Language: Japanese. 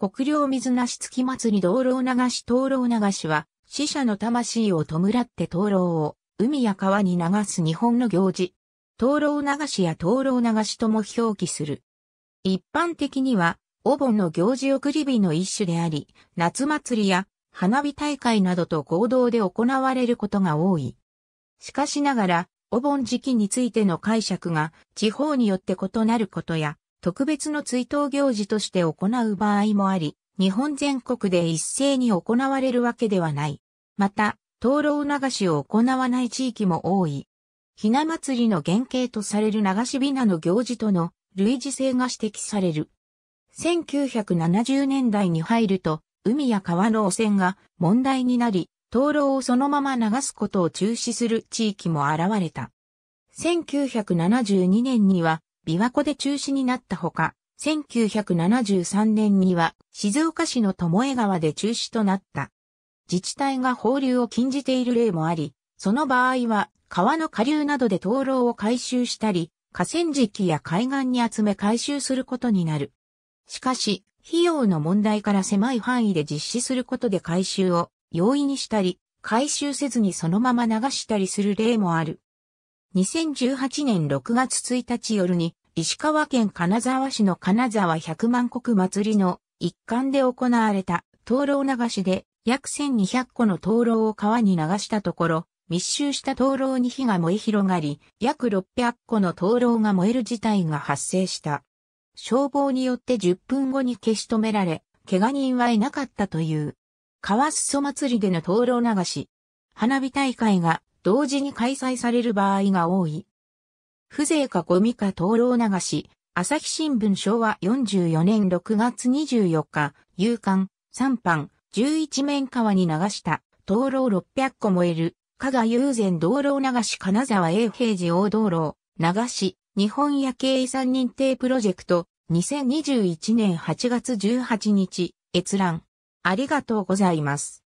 国領水なし月祭り灯籠流し灯籠流しは、死者の魂を弔って灯籠を、海や川に流す日本の行事。灯籠流しや灯籠流しとも表記する。一般的には、お盆の行事送り火の一種であり、夏祭りや花火大会などと合同で行われることが多い。しかしながら、お盆時期についての解釈が地方によって異なることや、特別の追悼行事として行う場合もあり、日本全国で一斉に行われるわけではない。また、灯籠流しを行わない地域も多い。ひな祭りの原型とされる流しびなの行事との類似性が指摘される。1970年代に入ると、海や川の汚染が問題になり、灯籠をそのまま流すことを中止する地域も現れた。1972年には琵琶湖で中止になったほか、1973年には静岡市の巴川で中止となった。自治体が放流を禁じている例もあり、その場合は川の下流などで灯籠を回収したり、河川敷や海岸に集め回収することになる。しかし、費用の問題から狭い範囲で実施することで回収を容易にしたり、回収せずにそのまま流したりする例もある。2018年6月1日夜に、石川県金沢市の金沢百万石祭りの一環で行われた灯籠流しで約1200個の灯籠を川に流したところ、密集した灯籠に火が燃え広がり、約600個の灯籠が燃える事態が発生した。消防によって10分後に消し止められ、怪我人はいなかったという。川裾祭りでの灯籠流し。花火大会が同時に開催される場合が多い。風情かゴミか灯籠流し、朝日新聞昭和44年6月24日、夕刊、3版、11面川に流した、灯籠600個燃える、加賀友禅道路流し金沢永平寺大道路、流し、日本夜景遺産認定プロジェクト、2021年8月18日、閲覧。ありがとうございます。